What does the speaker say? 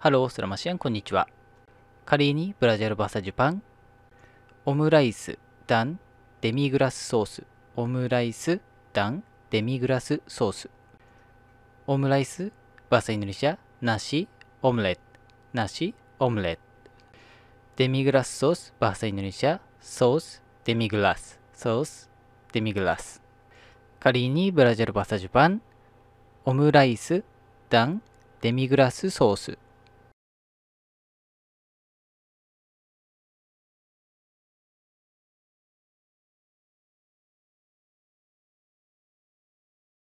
ハロー、スラマシアン、こんにちは。カリーニ、ブラジャルバサジュパン。オムライス、ダン、デミグラスソース。オムライス、ダン、デミグラスソース。オムライス、バサイヌリシア、ナシ、オムレット。ナシ、オムレット。デミグラスソース、バサイヌリシア、ソース、デミグラス。ソース、デミグラス。カリーニ、ブラジャルバサジュパン。オムライス、ダン、デミグラスソース。